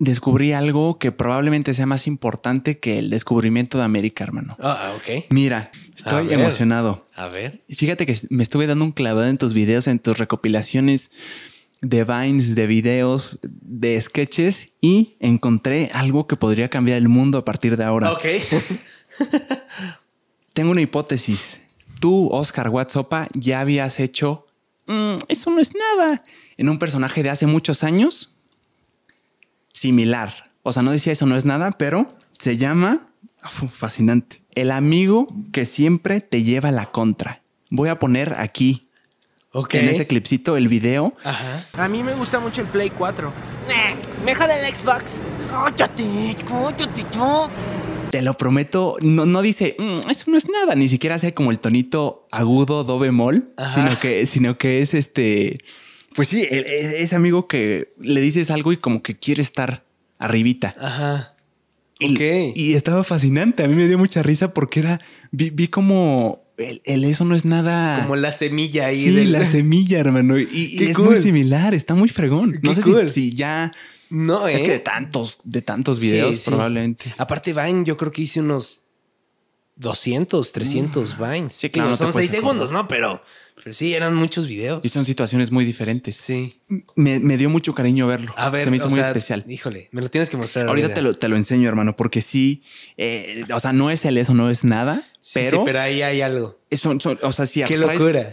descubrí algo que probablemente sea más importante que el descubrimiento de América, hermano. Ah, ah ok. Mira, estoy emocionado. A ver. Fíjate que me estuve dando un clavado en tus videos, en tus recopilaciones de vines, de videos, de sketches y encontré algo que podría cambiar el mundo a partir de ahora. Ok. Tengo una hipótesis. Tú, Oscar Watsopa, ya habías hecho... Mm, eso no es nada. En un personaje de hace muchos años similar. O sea, no decía eso, no es nada, pero se llama, fascinante, el amigo que siempre te lleva la contra. Voy a poner aquí, en este clipcito, el video. Ajá. A mí me gusta mucho el Play 4. ¡Meja me el Xbox. Te lo prometo, no, no dice, mm, eso no es nada, ni siquiera hace como el tonito agudo, do bemol, sino que, sino que es este pues sí, e, ese amigo que le dices algo y como que quiere estar arribita. Ajá. Y estaba fascinante. A mí me dio mucha risa porque era. Vi, vi como. El, eso no es nada. Como la semilla ahí. Sí, la semilla, hermano. Y, es muy similar. Está muy fregón. no sé si, ya. No, Es que ¿eh? de tantos, de tantos videos, probablemente. Aparte, van, yo creo que hice unos 200, 300 mm. vines. Sí, son 6 segundos, ¿no? Pero, sí, eran muchos videos. Y son situaciones muy diferentes. Sí. Me, dio mucho cariño verlo. se me hizo muy especial. Híjole, me lo tienes que mostrar. Ahorita te lo, enseño, hermano, porque sí, eh, o sea, no es el eso, no es nada, pero. pero ahí hay algo. Son, son, o sea, si Qué locura.